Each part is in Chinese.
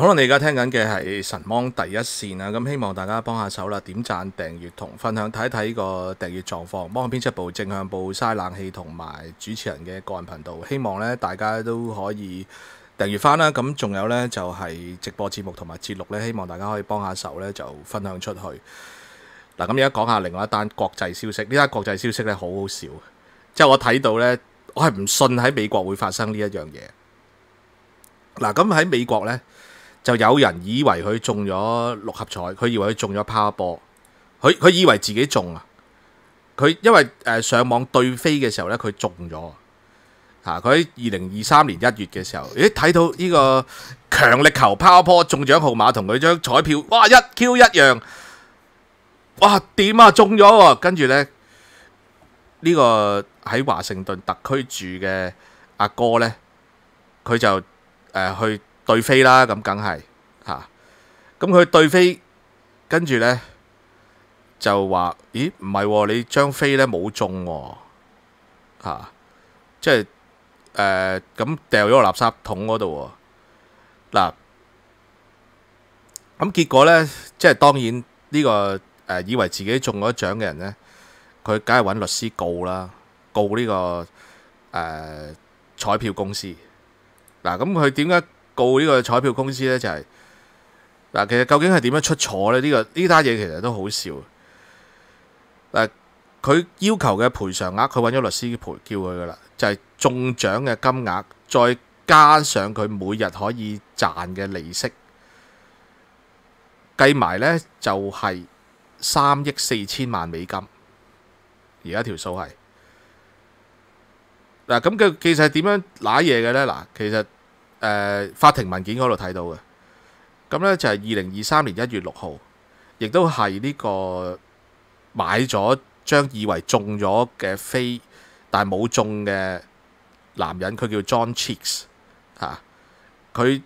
可能你而家听紧嘅系神芒第一线啊，咁希望大家帮下手啦，点赞、订阅同分享，睇一睇个订阅状况，帮边七部正向部嘥冷气同埋主持人嘅个人频道，希望咧大家都可以订阅翻啦。咁仲有咧就系直播节目同埋节录咧，希望大家可以帮下手咧，就分享出去。嗱，咁而家讲下另外一单国际消息，呢单国际消息咧好好笑，即系我睇到咧，我系唔信喺美国会发生呢一样嘢。嗱，咁喺美国咧。就有人以為佢中咗六合彩，佢以為佢中咗 p o w e r 佢佢以為自己中啊！佢因為誒上網對飛嘅時候咧，佢中咗啊！佢喺二零二三年一月嘅時候，咦睇到呢個強力球 p o w e r 中獎號碼同佢張彩票，哇一 Q 一樣，哇點啊中咗！跟住咧呢個喺華盛頓特區住嘅阿哥咧，佢就誒去。對飞啦，咁梗系吓，咁佢對飞，跟住咧就话，咦，唔系你张飞咧冇中，吓，即系诶咁掉咗个垃圾桶嗰度，嗱，咁结果咧，即系当然呢个诶以为自己中咗奖嘅人咧，佢梗系揾律师告啦，告呢个彩票公司，嗱，咁佢点解？告呢个彩票公司呢，就系嗱，其实究竟系点样出错呢？呢个呢单嘢其实都好笑。嗱，佢要求嘅赔偿额，佢揾咗律师赔，叫佢噶啦，就系中奖嘅金额，再加上佢每日可以赚嘅利息，计埋呢就系三亿四千万美金。而家条数系嗱，咁嘅其实系点样揦嘢嘅呢？嗱，其实。誒法庭文件嗰度睇到嘅，咁咧就係二零二三年一月六號，亦都係呢個買咗將以為中咗嘅飛，但冇中嘅男人，佢叫 John Cheeks 嚇，佢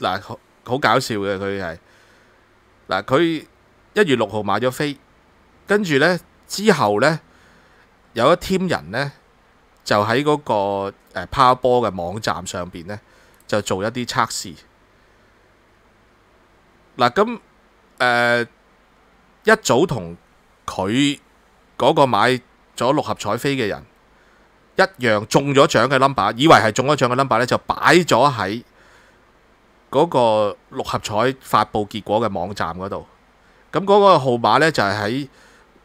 嗱好搞笑嘅佢係嗱佢一月六號買咗飛，跟住咧之後咧有一 team 人咧就喺嗰個誒趴波嘅網站上邊咧。就做一啲測試。嗱，咁誒一早同佢嗰個買咗六合彩飛嘅人一樣中咗獎嘅 number，以為係中咗獎嘅 number 咧，就擺咗喺嗰個六合彩發佈結果嘅網站嗰度。咁嗰個號碼咧就係喺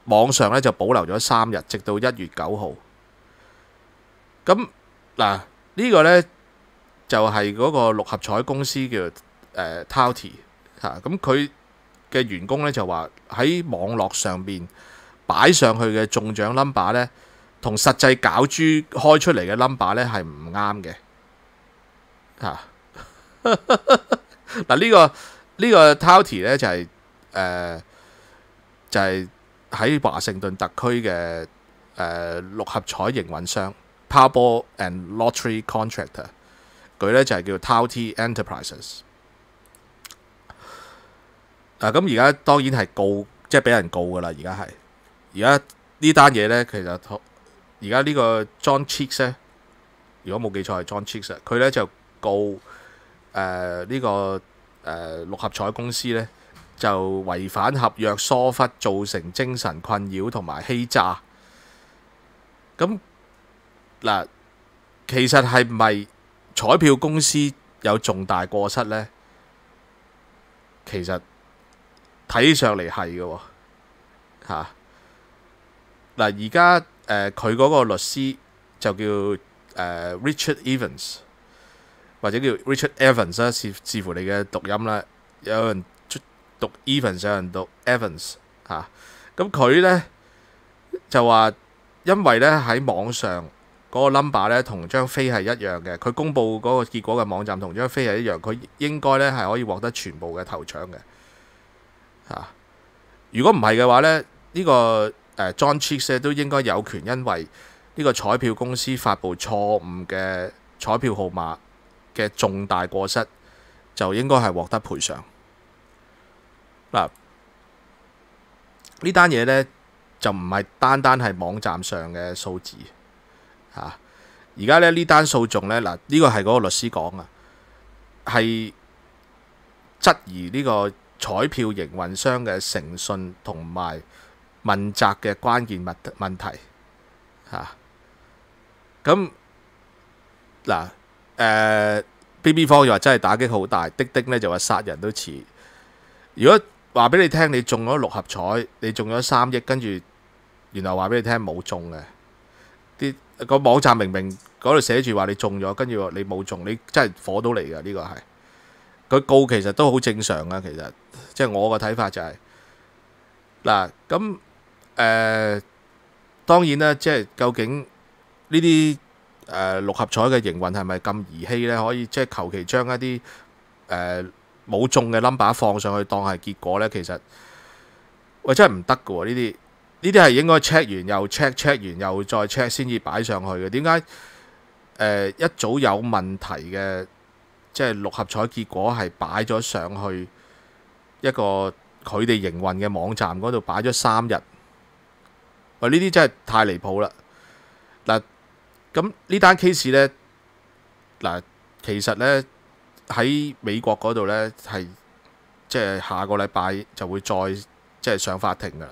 網上咧就保留咗三日，直到一月九號。咁嗱，呢個咧。就係嗰個六合彩公司叫誒 Touty 嚇，咁佢嘅員工咧就話喺網絡上邊擺上去嘅中獎 number 咧，同實際搞珠開出嚟嘅 number 咧係唔啱嘅嚇。嗱呢個呢個 Touty 咧就係誒就係喺華盛頓特區嘅誒六合彩營運商 Power and Lottery Contractor。佢咧就系叫 t a u T y Enterprises。嗱，咁而家当然系告，即系俾人告噶啦。而家系，而家呢单嘢咧，其实而家呢个 John c h e e s 咧，如果冇记错系 John c h e e s 佢咧就告诶呢个诶六合彩公司咧，就违反合约疏忽，造成精神困扰同埋欺诈。咁嗱，其实系咪？彩票公司有重大過失呢？其實睇上嚟係嘅喎，嗱而家誒佢嗰個律師就叫誒 Richard Evans 或者叫 Richard Evans，視視乎你嘅讀音啦。有人讀 Evans，有人讀 Evans，嚇咁佢呢就話因為呢喺網上。嗰個 number 咧同張飛係一樣嘅，佢公布嗰個結果嘅網站同張飛係一樣，佢應該咧係可以獲得全部嘅頭獎嘅。啊，如果唔係嘅話咧，呢個誒 John Chees 都應該有權因為呢個彩票公司發布錯誤嘅彩票號碼嘅重大過失，就應該係獲得賠償。嗱，呢單嘢咧就唔係單單係網站上嘅數字。而家咧呢单诉讼咧，嗱呢个系嗰个律师讲啊，系质疑呢个彩票营运商嘅诚信同埋问责嘅关键物问题。咁嗱，B B 方又话真系打击好大，滴滴咧就话杀人都似。如果话俾你听，你中咗六合彩，你中咗三亿，跟住，原來话俾你听冇中嘅。个网站明明嗰度写住话你中咗，跟住你冇中，你真系火到嚟㗎。呢个系佢告其实都好正常啊，其实即系我個睇法就系嗱咁诶，当然啦，即系究竟呢啲诶六合彩嘅营运系咪咁儿戏咧？可以即系求其将一啲诶冇中嘅 number 放上去当系结果咧？其实喂真系唔得噶呢啲。呢啲係應該 check 完又 check check 完又再 check 先至擺上去嘅。點解一早有問題嘅，即係六合彩結果係擺咗上去一個佢哋營運嘅網站嗰度擺咗三日？呢啲真係太離譜啦！嗱，咁呢單 case 呢，嗱，其實呢，喺美國嗰度呢，係即係下個禮拜就會再即係上法庭噶啦。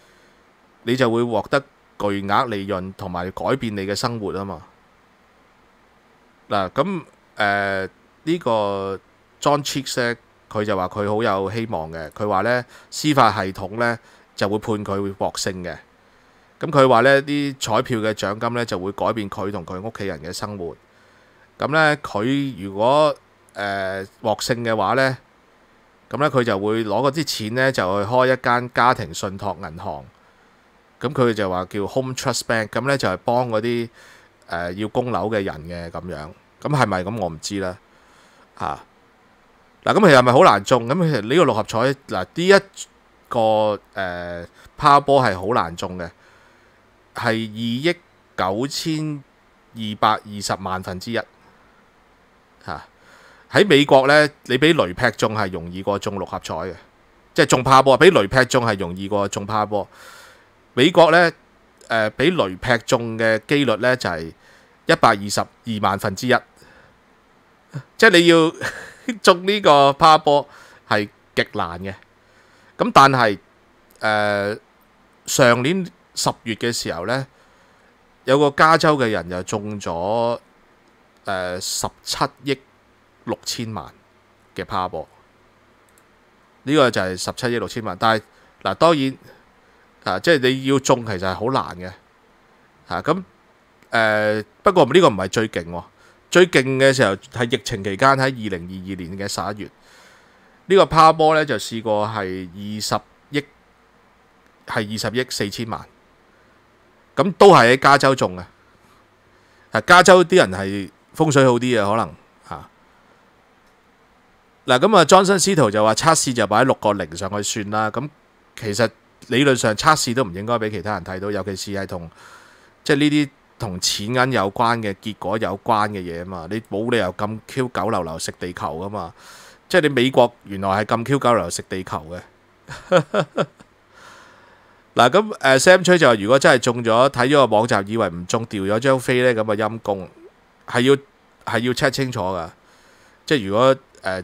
你就會獲得巨額利潤，同埋改變你嘅生活啊！嘛嗱，咁诶呢個 John c h i c k s e 咧，佢就話佢好有希望嘅。佢話咧司法系統咧就會判佢會獲勝嘅。咁佢話咧啲彩票嘅獎金咧就會改變佢同佢屋企人嘅生活。咁咧佢如果誒獲勝嘅話咧，咁咧佢就會攞嗰啲錢咧就去開一間家庭信託銀行。咁佢就话叫 Home Trust Bank，咁咧就系帮嗰啲诶要供楼嘅人嘅咁样，咁系咪咁我唔知啦。嗱，咁其实系咪好难中？咁其实呢个六合彩嗱，呢一个诶波系好难中嘅，系二亿九千二百二十万分之一。吓，喺美国咧，你俾雷劈中系容易过中六合彩嘅，即系中抛波，俾雷劈中系容易过中抛波。美國咧，誒俾雷劈中嘅機率咧就係一百二十二萬分之一，即係你要 中呢個趴波係極難嘅。咁但係誒上年十月嘅時候咧，有個加州嘅人就中咗誒十七億六千萬嘅趴波。呢個就係十七億六千萬，但係嗱當然。啊！即係你要中，其實係好難嘅嚇。咁誒不過呢個唔係最勁，最勁嘅時候係疫情期間喺二零二二年嘅十一月，呢個趴波咧就試過係二十億，係二十億四千萬。咁都係喺加州中嘅。啊，加州啲人係風水好啲嘅可能嚇。嗱咁啊莊新司徒就話測試就擺六個零上去算啦。咁其實。理論上測試都唔應該俾其他人睇到，尤其是係同即係呢啲同錢銀有關嘅結果有關嘅嘢啊嘛，你冇理由咁 Q 九流流食地球噶嘛，即係你美國原來係咁 Q 九流食地球嘅。嗱咁 Sam 吹就如果真係中咗，睇咗個網站以為唔中，掉咗張飛咧，咁啊陰公，係要係要 check 清楚噶，即係如果誒。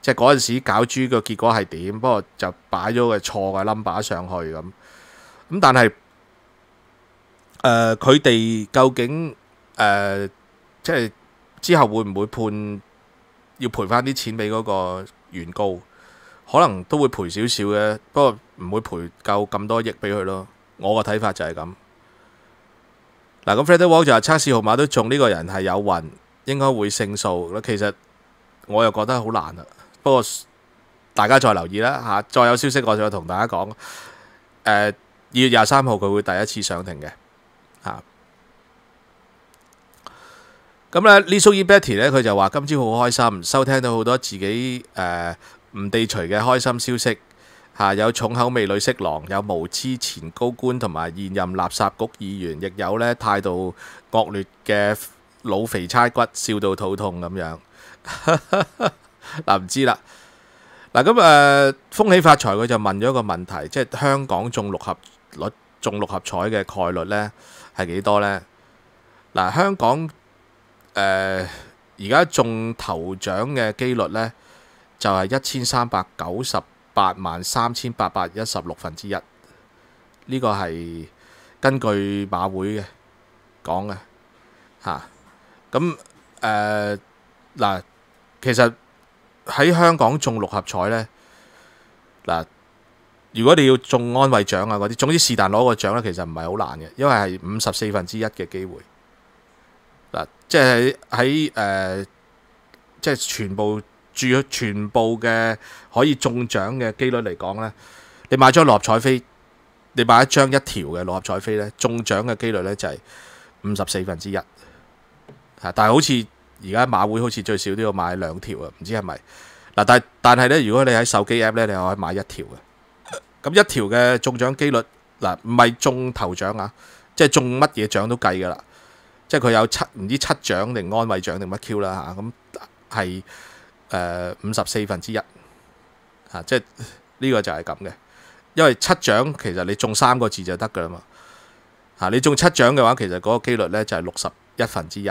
即係嗰陣時搞豬個結果係點？不過就擺咗個錯嘅 number 上去咁。咁但係誒，佢哋究竟誒，即係之後會唔會判要賠翻啲錢俾嗰個原告？可能都會賠少少嘅，不過唔會賠夠咁多億俾佢咯。我個睇法就係咁。嗱，咁 Freddie w a l k 就話測試號碼都中呢個人係有運，應該會勝訴。其實我又覺得好難啊！不過大家再留意啦，嚇！再有消息，我再同大家講。誒，二月廿三號佢會第一次上庭嘅，嚇。咁咧 l i z b e t Betty 咧，佢就話今朝好開心，收聽到好多自己誒唔地除嘅開心消息。嚇，有重口味女色狼，有無知前高官同埋現任垃圾局議員，亦有咧態度惡劣嘅老肥差骨，笑到肚痛咁樣。嗱唔知啦，嗱咁诶，风起发财佢就问咗个问题，即系香港中六合率中六合彩嘅概率咧系几多咧？嗱，香港诶而家中头奖嘅几率咧就系一千三百九十八万三千八百一十六分之一，呢个系根据马会嘅讲嘅，吓咁诶嗱，其实。喺香港中六合彩呢，嗱，如果你要中安慰奖啊嗰啲，总之是但攞个奖呢，其实唔系好难嘅，因为系五十四分之一嘅机会嗱，即系喺诶，即系全部咗全部嘅可以中奖嘅机率嚟讲呢，你买张六合彩飞，你买一张一条嘅六合彩飞呢，中奖嘅机率呢就系五十四分之一，但系好似。而家馬會好似最少都要買兩條啊，唔知係咪？嗱，但但係咧，如果你喺手機 app 咧，你可以買一條嘅。咁一條嘅中獎機率，嗱唔係中頭獎啊，即係中乜嘢獎都計㗎啦。即係佢有七唔知七獎定安慰獎定乜 Q 啦嚇，咁係誒五十四分之一嚇，即係呢個就係咁嘅。因為七獎其實你中三個字就得㗎啦嘛嚇，你中七獎嘅話，其實嗰個機率咧就係六十一分之一。